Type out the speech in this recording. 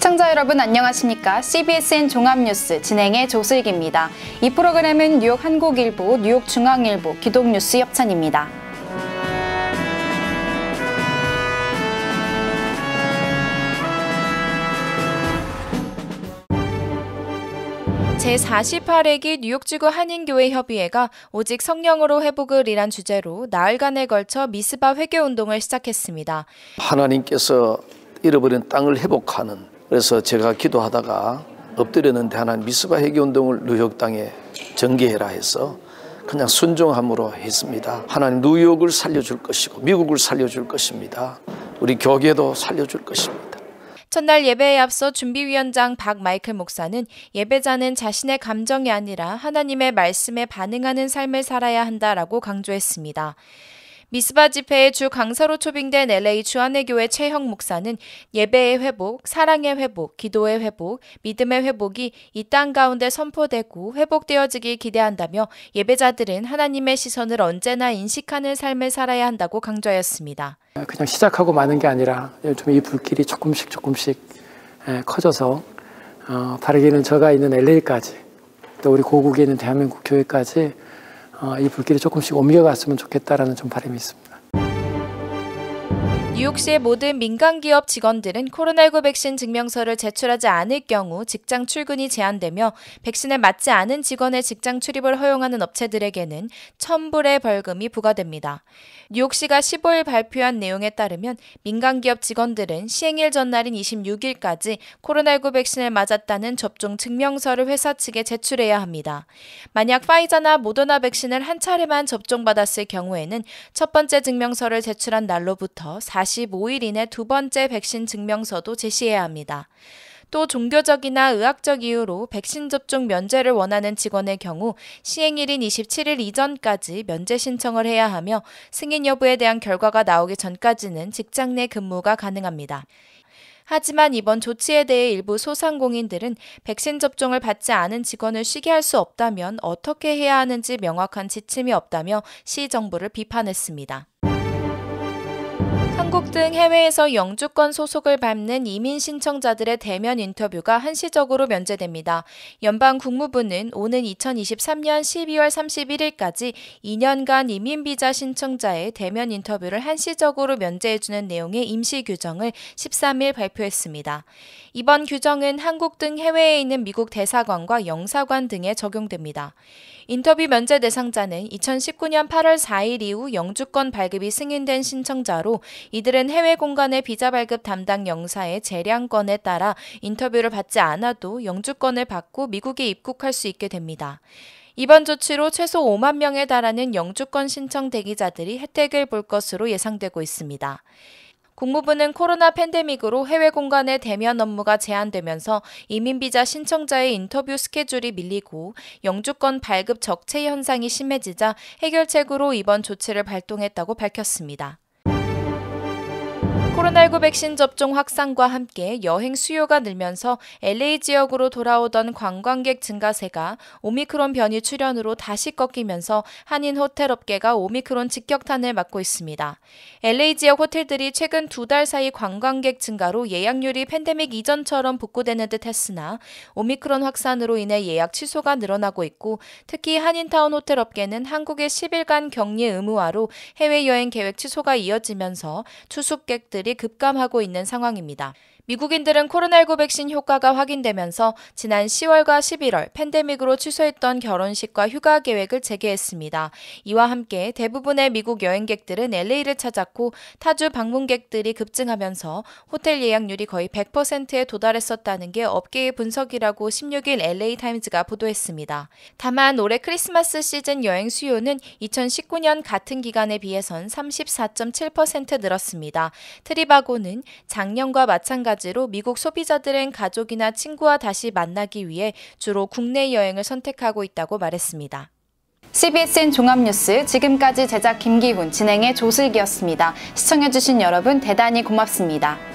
시청자 여러분 안녕하십니까? CBSN 종합뉴스 진행의 조슬기입니다. 이 프로그램은 뉴욕 한국일보, 뉴욕중앙일보, 기독뉴스 협찬입니다. 제48회기 뉴욕지구 한인교회 협의회가 오직 성령으로 회복을이란 주제로 나흘간에 걸쳐 미스바 회개 운동을 시작했습니다. 하나님께서 잃어버린 땅을 회복하는 그래서 제가 기도하다가 엎드렸는데 하나님 미스바 회개운동을 뉴욕 땅에 전개해라 해서 그냥 순종함으로 했습니다. 하나님 뉴욕을 살려줄 것이고 미국을 살려줄 것입니다. 우리 교계도 살려줄 것입니다. 첫날 예배에 앞서 준비위원장 박 마이클 목사는 예배자는 자신의 감정이 아니라 하나님의 말씀에 반응하는 삶을 살아야 한다라고 강조했습니다. 미스바 집회의 주 강사로 초빙된 LA 주한의교회 최형 목사는 예배의 회복, 사랑의 회복, 기도의 회복, 믿음의 회복이 이 땅 가운데 선포되고 회복되어지길 기대한다며 예배자들은 하나님의 시선을 언제나 인식하는 삶을 살아야 한다고 강조하였습니다. 그냥 시작하고 마는 게 아니라 요이 불길이 조금씩 조금씩 커져서 어, 바르기는 저가 있는 LA까지 또 우리 고국에 있는 대한민국 교회까지 어, 이 불길이 조금씩 옮겨갔으면 좋겠다라는 좀 바람이 있습니다. 뉴욕시의 모든 민간 기업 직원들은 코로나19 백신 증명서를 제출하지 않을 경우 직장 출근이 제한되며 백신을 맞지 않은 직원의 직장 출입을 허용하는 업체들에게는 천불의 벌금이 부과됩니다. 뉴욕시가 15일 발표한 내용에 따르면 민간 기업 직원들은 시행일 전날인 26일까지 코로나19 백신을 맞았다는 접종 증명서를 회사 측에 제출해야 합니다. 만약 파이자나 모더나 백신을 한 차례만 접종받았을 경우에는 첫 번째 증명서를 제출한 날로부터 40 45일 이내 두 번째 백신 증명서도 제시해야 합니다. 또 종교적이나 의학적 이유로 백신 접종 면제를 원하는 직원의 경우 시행일인 27일 이전까지 면제 신청을 해야 하며 승인 여부에 대한 결과가 나오기 전까지는 직장 내 근무가 가능합니다. 하지만 이번 조치에 대해 일부 소상공인들은 백신 접종을 받지 않은 직원을 쉬게 할 수 없다면 어떻게 해야 하는지 명확한 지침이 없다며 시 정부를 비판했습니다. 한국 등 해외에서 영주권 소속을 밟는 이민 신청자들의 대면 인터뷰가 한시적으로 면제됩니다. 연방 국무부는 오는 2023년 12월 31일까지 2년간 이민 비자 신청자의 대면 인터뷰를 한시적으로 면제해주는 내용의 임시 규정을 13일 발표했습니다. 이번 규정은 한국 등 해외에 있는 미국 대사관과 영사관 등에 적용됩니다. 인터뷰 면제 대상자는 2019년 8월 4일 이후 영주권 발급이 승인된 신청자로 이들은 해외 공간의 비자 발급 담당 영사의 재량권에 따라 인터뷰를 받지 않아도 영주권을 받고 미국에 입국할 수 있게 됩니다. 이번 조치로 최소 5만 명에 달하는 영주권 신청 대기자들이 혜택을 볼 것으로 예상되고 있습니다. 국무부는 코로나 팬데믹으로 해외 공간의 대면 업무가 제한되면서 이민비자 신청자의 인터뷰 스케줄이 밀리고 영주권 발급 적체 현상이 심해지자 해결책으로 이번 조치를 발동했다고 밝혔습니다. 코로나19 백신 접종 확산과 함께 여행 수요가 늘면서 LA 지역으로 돌아오던 관광객 증가세가 오미크론 변이 출현으로 다시 꺾이면서 한인 호텔 업계가 오미크론 직격탄을 맞고 있습니다. LA 지역 호텔들이 최근 두 달 사이 관광객 증가로 예약률이 팬데믹 이전처럼 복구되는 듯 했으나 오미크론 확산으로 인해 예약 취소가 늘어나고 있고 특히 한인타운 호텔 업계는 한국의 10일간 격리 의무화로 해외여행 계획 취소가 이어지면서 추숙객들 가들이 급감하고 있는 상황입니다. 미국인들은 코로나19 백신 효과가 확인되면서 지난 10월과 11월 팬데믹으로 취소했던 결혼식과 휴가 계획을 재개했습니다. 이와 함께 대부분의 미국 여행객들은 LA를 찾았고 타주 방문객들이 급증하면서 호텔 예약률이 거의 100%에 도달했었다는 게 업계의 분석이라고 16일 LA 타임즈가 보도했습니다. 다만 올해 크리스마스 시즌 여행 수요는 2019년 같은 기간에 비해선 34.7% 늘었습니다. 트리바고는 작년과 마찬가지 마찬가지로 미국 소비자들은 가족이나 친구와 다시 만나기 위해 주로 국내 여행을 선택하고 있다고 말했습니다. CBSN 종합뉴스 지금까지 제작 김기훈, 진행의 조슬기였습니다. 시청해주신 여러분 대단히 고맙습니다.